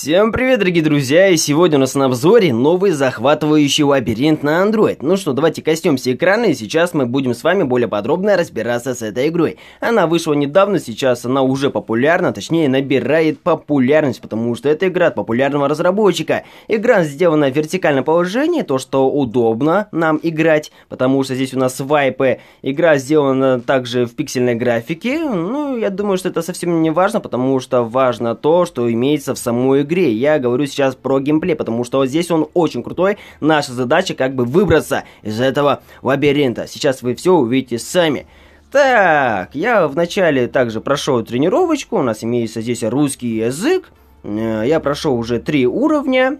Всем привет, дорогие друзья, и сегодня у нас на обзоре новый захватывающий лабиринт на Android. Ну что, давайте коснемся экрана, и сейчас мы будем с вами более подробно разбираться с этой игрой. Она вышла недавно, сейчас она уже популярна, точнее набирает популярность, потому что это игра от популярного разработчика. Игра сделана в вертикальном положении, то что удобно нам играть, потому что здесь у нас свайпы. Игра сделана также в пиксельной графике, ну я думаю, что это совсем не важно, потому что важно то, что имеется в самой игре игре. Я говорю сейчас про геймплей, потому что здесь он очень крутой. Наша задача как бы выбраться из этого лабиринта. Сейчас вы все увидите сами. Так, я вначале также прошел тренировочку, у нас имеется здесь русский язык. Э, я прошел уже три уровня.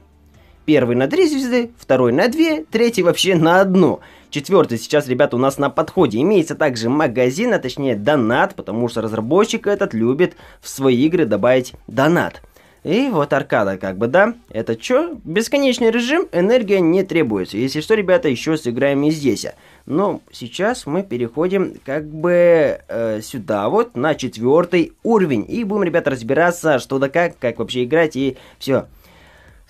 Первый на три звезды, второй на две, третий вообще на одну. Четвертый сейчас, ребята, у нас на подходе. Имеется также магазин, а точнее донат, потому что разработчик этот любит в свои игры добавить донат. И вот аркада, как бы, да? Это чё? Бесконечный режим, энергия не требуется. Если что, ребята, еще сыграем и здесь. Но сейчас мы переходим, как бы, э, сюда вот, на четвертый уровень. И будем, ребята, разбираться, что да как, как вообще играть и все.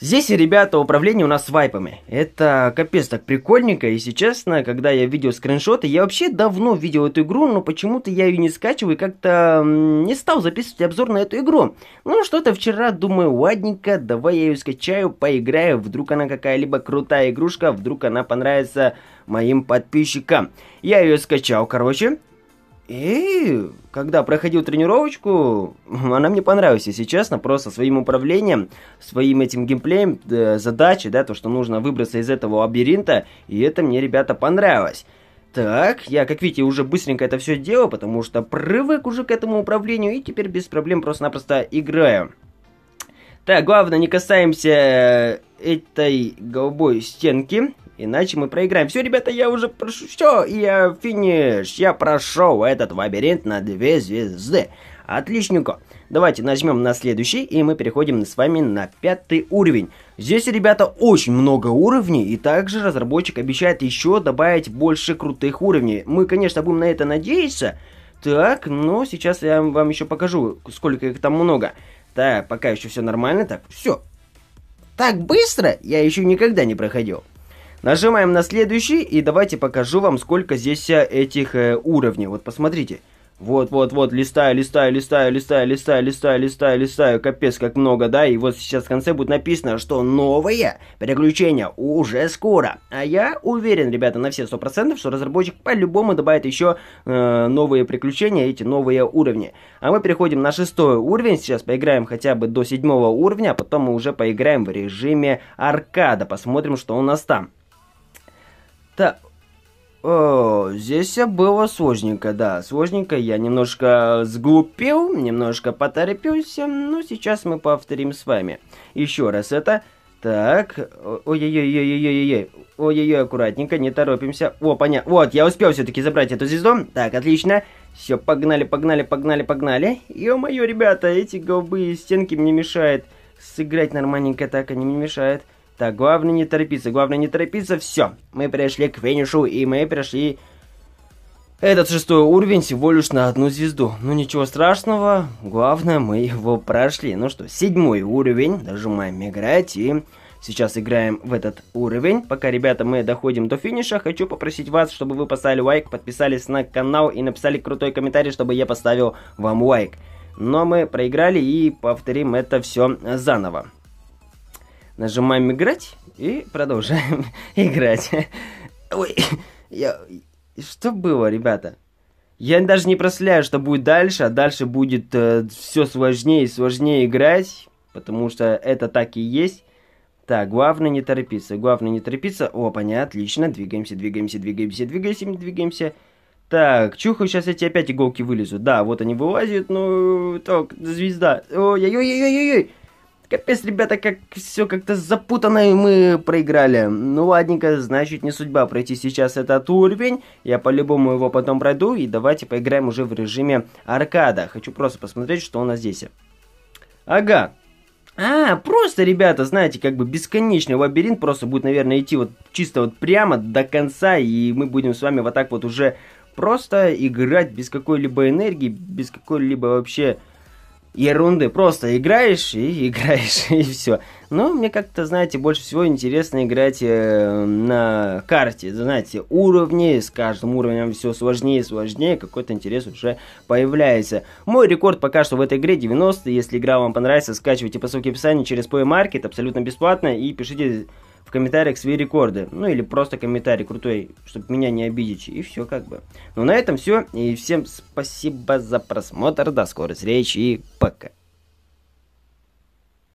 Здесь, ребята, управление у нас вайпами. Это капец так прикольненько, и, честно, когда я видел скриншоты, я вообще давно видел эту игру, но почему-то я ее не скачиваю и как-то не стал записывать обзор на эту игру. Ну, что-то вчера думаю, ладненько, давай я ее скачаю, поиграю, вдруг она какая-либо крутая игрушка, вдруг она понравится моим подписчикам. Я ее скачал, короче, и когда проходил тренировочку, она мне понравилась, если честно, просто своим управлением, своим этим геймплеем, э, задачи, да, то, что нужно выбраться из этого лабиринта, и это мне, ребята, понравилось. Так, я, как видите, уже быстренько это все делал, потому что привык уже к этому управлению, и теперь без проблем просто-напросто играю. Так, главное, не касаемся э, этой голубой стенки. Иначе мы проиграем. Все, ребята, я уже прошу. Все, я финиш. Я прошел этот лабиринт на две звезды. Отличненько. Давайте нажмем на следующий, и мы переходим с вами на пятый уровень. Здесь, ребята, очень много уровней, и также разработчик обещает еще добавить больше крутых уровней. Мы, конечно, будем на это надеяться. Так, но сейчас я вам еще покажу, сколько их там много. Так, пока еще все нормально, так, все. Так быстро я еще никогда не проходил. Нажимаем на следующий, и давайте покажу вам, сколько здесь э, этих э, уровней. Вот посмотрите. Вот, вот, вот, листаю, листаю, листаю, листаю, листаю, листаю, листаю, листаю. Капец, как много, да? И вот сейчас в конце будет написано, что новые приключения уже скоро. А я уверен, ребята, на все 100%, что разработчик по-любому добавит еще э, новые приключения, эти новые уровни. А мы переходим на шестой уровень. Сейчас поиграем хотя бы до седьмого уровня, а потом мы уже поиграем в режиме аркада. Посмотрим, что у нас там. Так, о, здесь было сложненько, да, сложненько. Я немножко сглупил, немножко поторопился, но сейчас мы повторим с вами. Еще раз это. Так, ой-ой-ой-ой-ой-ой-ой, ой-ой-ой, аккуратненько, не торопимся. О, понятно, вот, я успел все-таки забрать эту звезду. Так, отлично. Все, погнали, погнали, погнали, погнали. Ё-моё, ребята, эти голубые стенки мне мешают сыграть нормальненько, так они мне мешают. Так, главное не торопиться, главное не торопиться. Все, мы пришли к финишу, и мы пришли этот шестой уровень всего лишь на одну звезду. Ну ничего страшного, главное мы его прошли. Ну что, седьмой уровень, нажимаем играть и... Сейчас играем в этот уровень. Пока, ребята, мы доходим до финиша, хочу попросить вас, чтобы вы поставили лайк, подписались на канал и написали крутой комментарий, чтобы я поставил вам лайк. Но мы проиграли и повторим это все заново. Нажимаем играть и продолжаем играть. Ой, я... Что было, ребята? Я даже не прослежу, что будет дальше, а дальше будет э, все сложнее и сложнее играть, потому что это так и есть. Так, главное не торопиться, главное не торопиться. О, понятно, отлично, двигаемся, двигаемся, двигаемся, двигаемся, двигаемся. Так, чухаю, сейчас эти опять иголки вылезут. Да, вот они вылазят, ну, так, звезда. Ой-ой-ой-ой-ой-ой. Капец, ребята, как все как-то запутано, и мы проиграли. Ну ладненько, значит не судьба пройти сейчас этот уровень. Я по-любому его потом пройду, и давайте поиграем уже в режиме аркада. Хочу просто посмотреть, что у нас здесь. Ага. А, просто, ребята, знаете, как бы бесконечный лабиринт просто будет, наверное, идти вот чисто вот прямо до конца, и мы будем с вами вот так вот уже просто играть без какой-либо энергии, без какой-либо вообще ерунды. Просто играешь и играешь, и все. Но мне как-то, знаете, больше всего интересно играть э, на карте. Знаете, уровни, с каждым уровнем все сложнее и сложнее, какой-то интерес уже появляется. Мой рекорд пока что в этой игре 90. Если игра вам понравится, скачивайте по ссылке в описании через Play Market, абсолютно бесплатно, и пишите в комментариях свои рекорды. Ну или просто комментарий крутой, чтобы меня не обидеть. И все как бы. Ну на этом все. И всем спасибо за просмотр. До скорой встречи и пока.